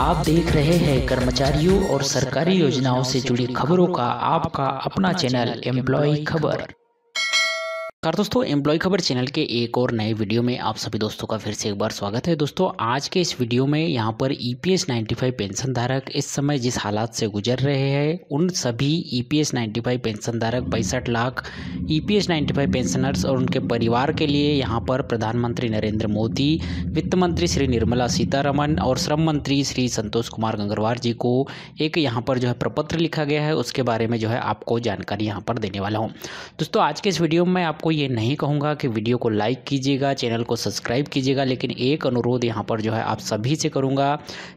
आप देख रहे हैं कर्मचारियों और सरकारी योजनाओं से जुड़ी खबरों का आपका अपना चैनल एम्प्लॉय खबर कार दोस्तों एम्प्लॉय खबर चैनल के एक और नए वीडियो में आप सभी दोस्तों का फिर से एक बार स्वागत है दोस्तों आज के इस वीडियो में यहाँ पर ईपीएस e 95 पेंशन धारक इस समय जिस हालात से गुजर रहे हैं उन सभी ईपीएस e 95 पेंशन धारक पैंसठ लाख ईपीएस 95 पेंशनर्स और उनके परिवार के लिए यहाँ पर प्रधानमंत्री नरेंद्र मोदी वित्त मंत्री श्री निर्मला सीतारमन और श्रम मंत्री श्री संतोष कुमार गंगरवार जी को एक यहाँ पर जो है प्रपत्र लिखा गया है उसके बारे में जो है आपको जानकारी यहाँ पर देने वाला हूँ दोस्तों आज के इस वीडियो में आपको आपको ये नहीं कहूँगा कि वीडियो को लाइक कीजिएगा चैनल को सब्सक्राइब कीजिएगा लेकिन एक अनुरोध यहाँ पर जो है आप सभी से करूँगा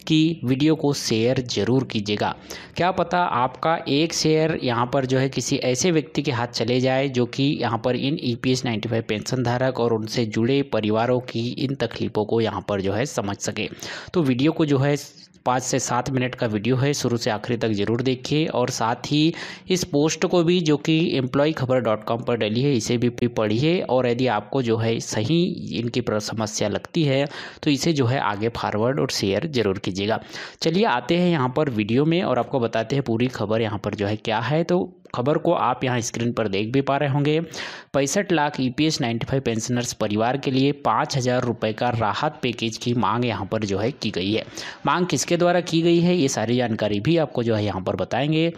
कि वीडियो को शेयर ज़रूर कीजिएगा क्या पता आपका एक शेयर यहाँ पर जो है किसी ऐसे व्यक्ति के हाथ चले जाए जो कि यहाँ पर इन ई e पी पेंशन धारक और उनसे जुड़े परिवारों की इन तकलीफ़ों को यहाँ पर जो है समझ सके तो वीडियो को जो है पाँच से सात मिनट का वीडियो है शुरू से आखिरी तक ज़रूर देखिए और साथ ही इस पोस्ट को भी जो कि एम्प्लॉय खबर डॉट कॉम पर डली है इसे भी पढ़िए और यदि आपको जो है सही इनकी समस्या लगती है तो इसे जो है आगे फॉरवर्ड और शेयर ज़रूर कीजिएगा चलिए आते हैं यहाँ पर वीडियो में और आपको बताते हैं पूरी खबर यहाँ पर जो है क्या है तो खबर को आप यहाँ स्क्रीन पर देख भी पा रहे होंगे पैंसठ lakh E P ninety five pensioners परिवार के लिए पाँच हज़ार रुपये का राहत पैकेज की मांग यहाँ पर जो है की गई है मांग किसके द्वारा की गई है ये सारी जानकारी भी आपको जो है यहाँ पर बताएंगे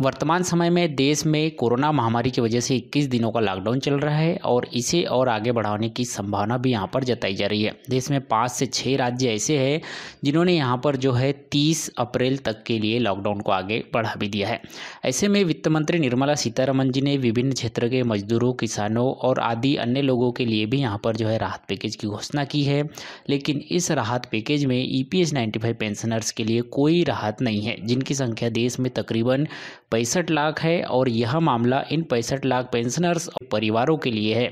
वर्तमान समय में देश में कोरोना महामारी की वजह से 21 दिनों का लॉकडाउन चल रहा है और इसे और आगे बढ़ाने की संभावना भी यहाँ पर जताई जा रही है देश में पाँच से छः राज्य ऐसे हैं जिन्होंने यहाँ पर जो है तीस अप्रैल तक के लिए लॉकडाउन को आगे बढ़ा भी दिया है ऐसे में वित्त मंत्री निर्मला सीतारमन जी ने विभिन्न क्षेत्र के मजदूरों किसानों और आदि अन्य लोगों के लिए भी यहाँ पर जो है राहत पैकेज की घोषणा की है लेकिन इस राहत पैकेज में ई पी पेंशनर्स के लिए कोई राहत नहीं है जिनकी संख्या देश में तकरीबन पैंसठ लाख है और यह मामला इन पैंसठ लाख पेंशनर्स और परिवारों के लिए है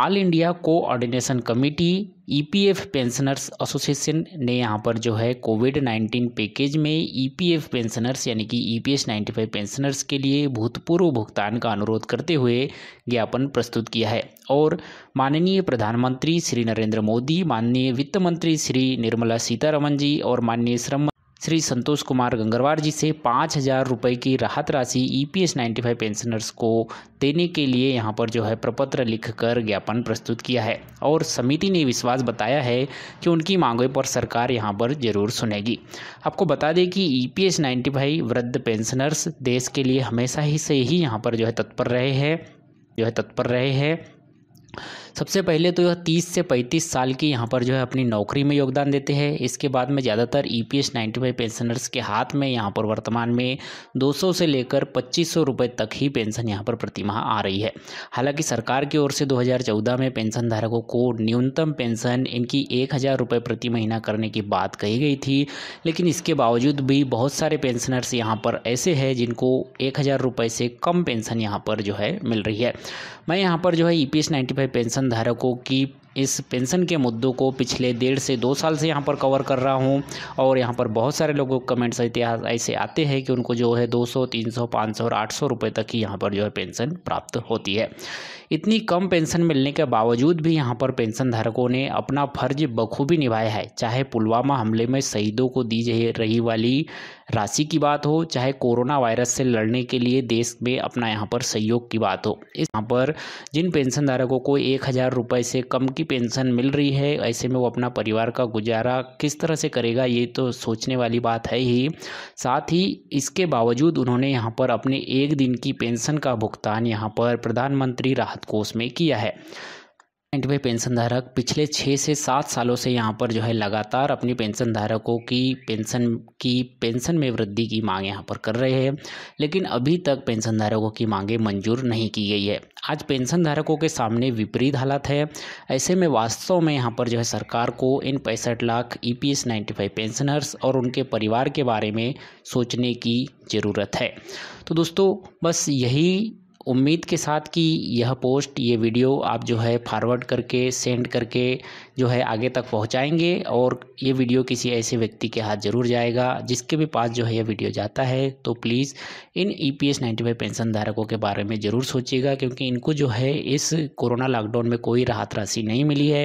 all India coordination committee EPF pensioners association ने यहाँ पर जो है कोविड 19 पैकेज में ईपीएफ e पेंशनर्स यानी कि ईपीएस 95 पेंशनर्स के लिए भूतपूर्व भुगतान का अनुरोध करते हुए ज्ञापन प्रस्तुत किया है और माननीय प्रधानमंत्री श्री नरेंद्र मोदी माननीय वित्त मंत्री श्री निर्मला सीतारमन जी और माननीय श्रम श्री संतोष कुमार गंगरवार जी से पाँच हज़ार रुपये की राहत राशि E P S ninety five pensioners को देने के लिए यहाँ पर जो है प्रपत्र लिखकर ज्ञापन प्रस्तुत किया है और समिति ने विश्वास बताया है कि उनकी मांगों पर सरकार यहाँ पर जरूर सुनेगी आपको बता दें कि E P S ninety five वृद्ध पेंशनर्स देश के लिए हमेशा ही से ही यहाँ पर जो है तत्पर रहे हैं जो है तत्पर रहे हैं सबसे पहले तो यह तीस से पैंतीस साल की यहाँ पर जो है अपनी नौकरी में योगदान देते हैं इसके बाद में ज़्यादातर E P S ninety five pensioners के हाथ में यहाँ पर वर्तमान में दो सौ से लेकर पच्चीस सौ रुपये तक ही पेंशन यहाँ पर प्रतिमाह आ रही है हालांकि सरकार की ओर से दो हज़ार चौदह में पेंशन धारकों को न्यूनतम पेंशन इनकी एक हज़ार रुपये प्रति महीना करने की बात कही गई थी लेकिन इसके बावजूद भी बहुत सारे पेंशनर्स यहाँ पर ऐसे हैं जिनको एक हज़ार रुपये से कम पेंशन यहाँ पर जो है मिल रही है मैं यहाँ पर जो है E P S ninety five pension धारकों की इस पेंशन के मुद्दों को पिछले डेढ़ से दो साल से यहाँ पर कवर कर रहा हूँ और यहाँ पर बहुत सारे लोगों के कमेंट्स इतिहास ऐसे आते हैं कि उनको जो है 200, 300, 500 और 800 रुपए तक की यहाँ पर जो है पेंशन प्राप्त होती है इतनी कम पेंशन मिलने के बावजूद भी यहाँ पर पेंशन धारकों ने अपना फर्ज बखूबी निभाया है चाहे पुलवामा हमले में शहीदों को दी रही वाली राशि की बात हो चाहे कोरोना वायरस से लड़ने के लिए देश में अपना यहाँ पर सहयोग की बात हो इस यहाँ पर जिन पेंशन धारकों को एक हज़ार रुपये से कम की पेंशन मिल रही है ऐसे में वो अपना परिवार का गुजारा किस तरह से करेगा ये तो सोचने वाली बात है ही साथ ही इसके बावजूद उन्होंने यहाँ पर अपने एक दिन की पेंशन का भुगतान यहाँ पर प्रधानमंत्री राहत कोष में किया है पॉइंट में पेंशन धारक पिछले छः से सात सालों से यहाँ पर जो है लगातार अपनी पेंशन धारकों की पेंशन की पेंशन में वृद्धि की मांग यहाँ पर कर रहे हैं लेकिन अभी तक पेंशन धारकों की मांगें मंजूर नहीं की गई है आज पेंशन धारकों के सामने विपरीत हालत है ऐसे में वास्तव में यहाँ पर जो है सरकार को इन पैंसठ लाख ई पी पेंशनर्स और उनके परिवार के बारे में सोचने की ज़रूरत है तो दोस्तों बस यही उम्मीद के साथ कि यह पोस्ट ये वीडियो आप जो है फॉरवर्ड करके सेंड करके जो है आगे तक पहुंचाएंगे और ये वीडियो किसी ऐसे व्यक्ति के हाथ ज़रूर जाएगा जिसके भी पास जो है यह वीडियो जाता है तो प्लीज़ इन E P S ninety five pension धारकों के बारे में ज़रूर सोचिएगा क्योंकि इनको जो है इस कोरोना लॉकडाउन में कोई राहत राशि नहीं मिली है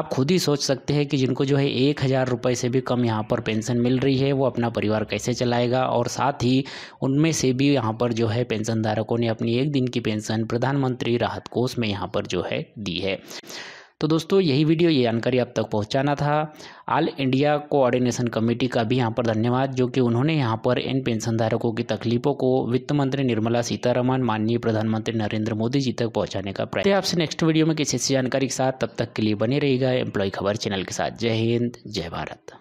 आप खुद ही सोच सकते हैं कि जिनको जो है एक हज़ार रुपये से भी कम यहाँ पर पेंशन मिल रही है वो अपना परिवार कैसे चलाएगा और साथ ही उनमें से भी यहाँ पर जो है पेंशन धारकों ने अपनी एक दिन की पेंशन प्रधानमंत्री राहत कोष में यहाँ पर जो है दी है तो दोस्तों यही वीडियो ये जानकारी आप तक पहुंचाना था ऑल इंडिया कोऑर्डिनेशन कमेटी का भी यहाँ पर धन्यवाद जो कि उन्होंने यहाँ पर इन पेंशनधारकों की तकलीफों को वित्त मंत्री निर्मला सीतारमन माननीय प्रधानमंत्री नरेंद्र मोदी जी तक पहुंचाने का प्रयास आपसे नेक्स्ट वीडियो में किसी जानकारी के साथ तब तक के लिए बने रहेगा एम्प्लॉय खबर चैनल के साथ जय हिंद जय भारत